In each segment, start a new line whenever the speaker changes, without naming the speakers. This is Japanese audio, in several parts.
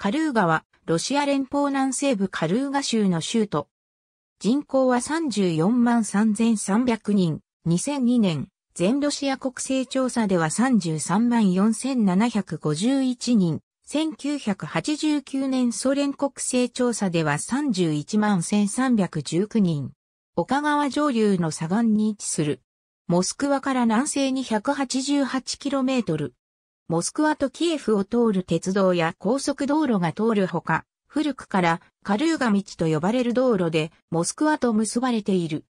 カルーガは、ロシア連邦南西部カルーガ州の州都。人口は34万3300人。2002年、全ロシア国勢調査では33万4751人。1989年ソ連国勢調査では31万1319人。岡川上流の左岸に位置する。モスクワから南西に 188km、モスクワとキエフを通る鉄道や高速道路が通るほか、古くからカルーガ道と呼ばれる道路でモスクワと結ばれている。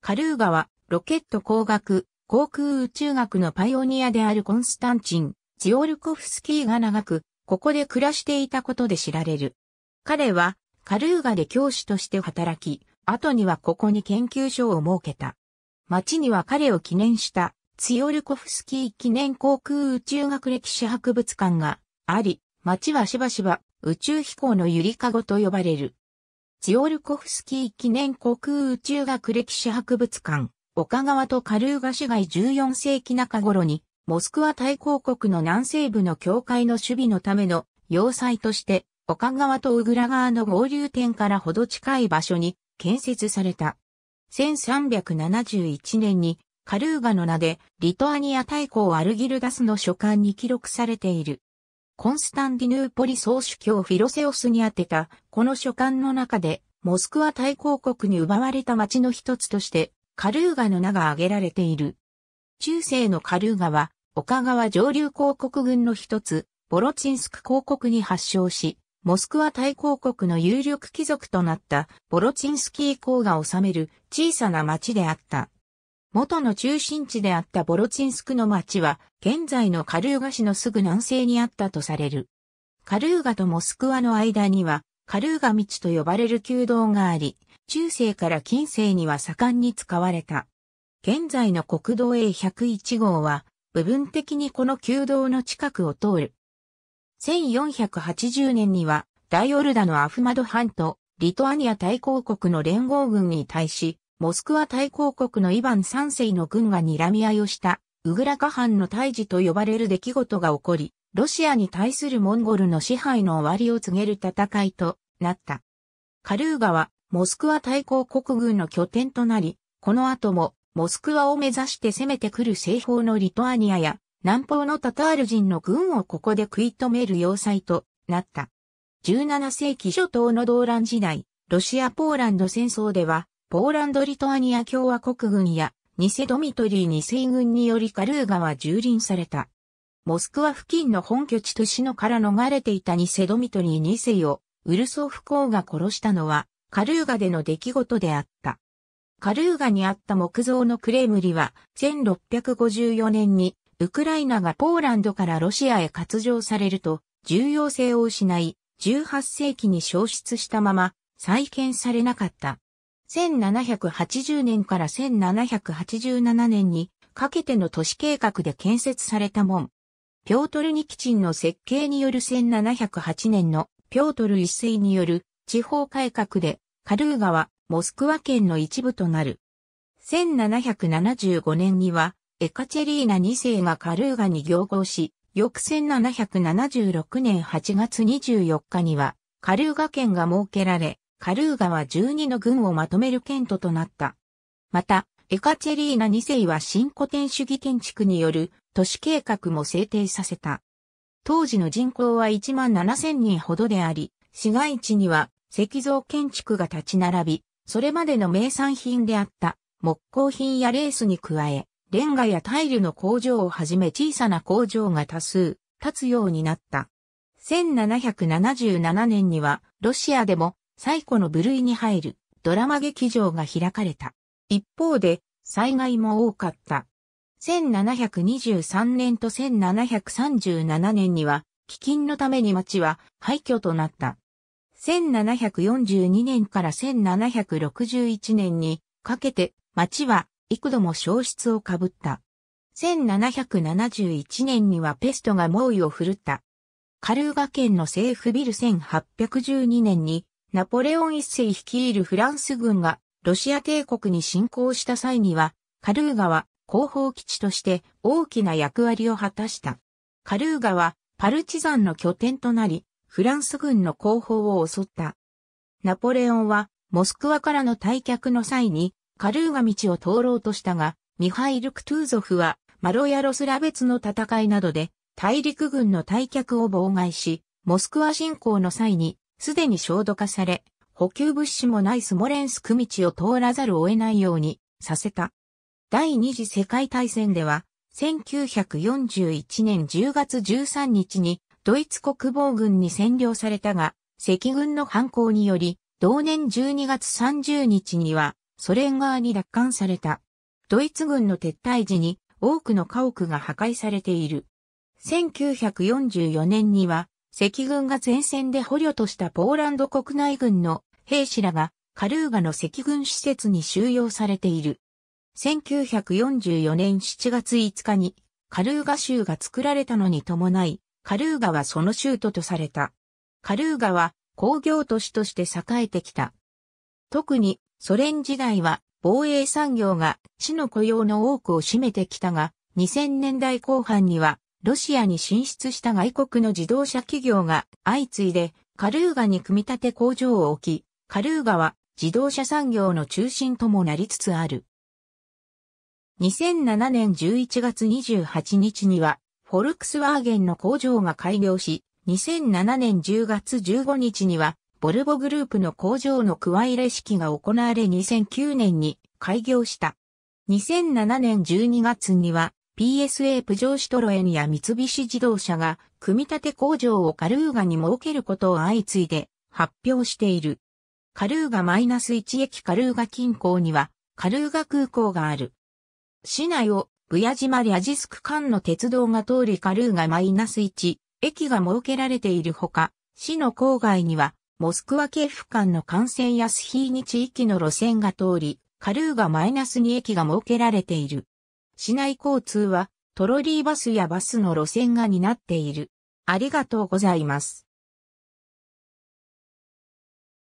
カルーガはロケット工学、航空宇宙学のパイオニアであるコンスタンチン、ジオルコフスキーが長く、ここで暮らしていたことで知られる。彼はカルーガで教師として働き、後にはここに研究所を設けた。町には彼を記念したツィオルコフスキー記念航空宇宙学歴史博物館があり、町はしばしば宇宙飛行のゆりかごと呼ばれる。ツィオルコフスキー記念航空宇宙学歴史博物館、岡川とカルーガ市街14世紀中頃に、モスクワ大公国の南西部の境界の守備のための要塞として、岡川とウグラ川の合流点からほど近い場所に建設された。1371年にカルーガの名で、リトアニア大公アルギルダスの書簡に記録されている。コンスタンディヌーポリ総主教フィロセオスに宛てた、この書簡の中で、モスクワ大公国に奪われた町の一つとして、カルーガの名が挙げられている。中世のカルーガは、岡川上流公国軍の一つ、ボロチンスク公国に発祥し、モスクワ大公国の有力貴族となったボロチンスキー公が治める小さな町であった。元の中心地であったボロチンスクの町は、現在のカルーガ市のすぐ南西にあったとされる。カルーガとモスクワの間には、カルーガ道と呼ばれる旧道があり、中世から近世には盛んに使われた。現在の国道 A101 号は、部分的にこの旧道の近くを通る。1480年には、イオルダのアフマド半島、リトアニア大公国の連合軍に対し、モスクワ大公国のイヴァン三世の軍が睨み合いをした、ウグラカ藩の退治と呼ばれる出来事が起こり、ロシアに対するモンゴルの支配の終わりを告げる戦いとなった。カルーガは、モスクワ大公国軍の拠点となり、この後も、モスクワを目指して攻めてくる西方のリトアニアや、南方のタタール人の軍をここで食い止める要塞となった。17世紀初頭の動乱時代、ロシア・ポーランド戦争では、ポーランド・リトアニア共和国軍や、ニセドミトリー2世軍によりカルーガは蹂躙された。モスクワ付近の本拠地都市のから逃れていたニセドミトリー2世をウルソフ公が殺したのはカルーガでの出来事であった。カルーガにあった木造のクレムリは1654年にウクライナがポーランドからロシアへ割譲されると重要性を失い18世紀に消失したまま再建されなかった。1780年から1787年にかけての都市計画で建設された門。ピョートル・ニキチンの設計による1708年のピョートル一世による地方改革でカルーガはモスクワ県の一部となる。1775年にはエカチェリーナ2世がカルーガに行合し、翌1776年8月24日にはカルーガ県が設けられ、カルーガは12の軍をまとめる県都となった。また、エカチェリーナ2世は新古典主義建築による都市計画も制定させた。当時の人口は1万7000人ほどであり、市街地には石像建築が立ち並び、それまでの名産品であった木工品やレースに加え、レンガやタイルの工場をはじめ小さな工場が多数立つようになった。1777年にはロシアでも最古の部類に入るドラマ劇場が開かれた。一方で、災害も多かった。1723年と1737年には、飢饉のために町は廃墟となった。1742年から1761年にかけて町は幾度も消失をかぶった。1771年にはペストが猛威を振るった。カルーガ県の政府ビル1812年にナポレオン一世率いるフランス軍がロシア帝国に侵攻した際には、カルーガは後方基地として大きな役割を果たした。カルーガはパルチザンの拠点となり、フランス軍の後方を襲った。ナポレオンはモスクワからの退却の際にカルーガ道を通ろうとしたが、ミハイル・クトゥーゾフはマロヤロスラ別の戦いなどで大陸軍の退却を妨害し、モスクワ侵攻の際にすでに焦土化され、補給物資もないスモレンスク道を通らざるを得ないようにさせた。第二次世界大戦では、1941年10月13日にドイツ国防軍に占領されたが、赤軍の反抗により、同年12月30日にはソ連側に奪還された。ドイツ軍の撤退時に多くの家屋が破壊されている。1944年には赤軍が前線で捕虜としたポーランド国内軍の兵士らがカルーガの赤軍施設に収容されている。1944年7月5日にカルーガ州が作られたのに伴い、カルーガはその州都とされた。カルーガは工業都市として栄えてきた。特にソ連時代は防衛産業が市の雇用の多くを占めてきたが、2000年代後半にはロシアに進出した外国の自動車企業が相次いでカルーガに組み立て工場を置き、カルーガは自動車産業の中心ともなりつつある。2007年11月28日には、フォルクスワーゲンの工場が開業し、2007年10月15日には、ボルボグループの工場の加え入れ式が行われ2009年に開業した。2007年12月には、PSA プジョーシトロエンや三菱自動車が組み立て工場をカルーガに設けることを相次いで発表している。カルーガ -1 駅カルーガ近郊にはカルーガ空港がある。市内をブヤジマリアジスク間の鉄道が通りカルーガ -1 駅が設けられているほか、市の郊外にはモスクワ系府間の幹線やスヒーニ地域の路線が通り、カルーガ -2 駅が設けられている。市内交通はトロリーバスやバスの路線が担っている。ありがとうございます。